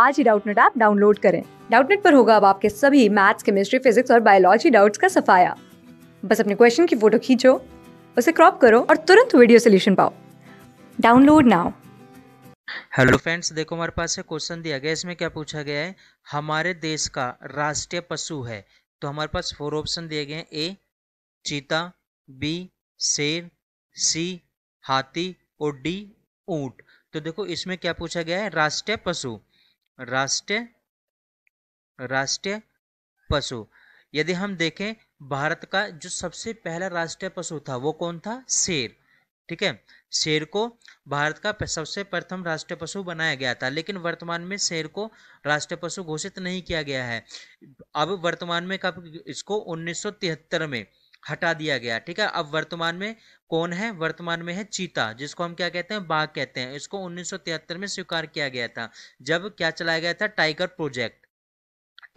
आज ही Doubtnut app download करें डाउटनेट पर होगा अब आपके सभी मैथ्स केमिस्ट्री फिजिक्स और बायोलॉजी डाउट्स का सफाया बस अपने क्वेश्चन की फोटो खींचो उसे क्रॉप करो और तुरंत वीडियो सोल्यूशन पाओ डाउनलोड नाउ हेलो फ्रेंड्स देखो हमारे पास है क्वेश्चन दिया गया इसमें क्या पूछा गया है हमारे देश का राष्ट्रीय पशु है तो हमारे पास फोर ऑप्शन दिए गए हैं ए चीता बी शेर सी हाथी और डी ऊंट तो देखो इसमें क्या पूछा गया है राष्ट्रीय पशु राष्ट्रीय राष्ट्रीय पशु यदि हम देखें भारत का जो सबसे पहला राष्ट्रीय पशु था वो कौन था शेर ठीक है शेर को भारत का सबसे प्रथम राष्ट्रीय पशु बनाया गया था लेकिन वर्तमान में शेर को राष्ट्रीय पशु घोषित नहीं किया गया है अब वर्तमान में कब इसको 1973 में हटा दिया गया ठीक है अब वर्तमान में कौन है वर्तमान में है चीता जिसको हम क्या कहते हैं बाघ कहते हैं इसको 1973 में स्वीकार किया गया था जब क्या चलाया गया था टाइगर प्रोजेक्ट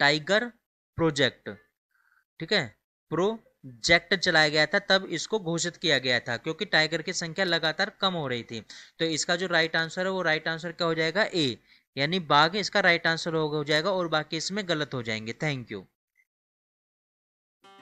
टाइगर प्रोजेक्ट ठीक है प्रोजेक्ट चलाया गया था तब इसको घोषित किया गया था क्योंकि टाइगर की संख्या लगातार कम हो रही थी तो इसका जो राइट आंसर है वो राइट आंसर क्या हो जाएगा ए यानी बाघ इसका राइट आंसर हो जाएगा और बाकी इसमें गलत हो जाएंगे थैंक यू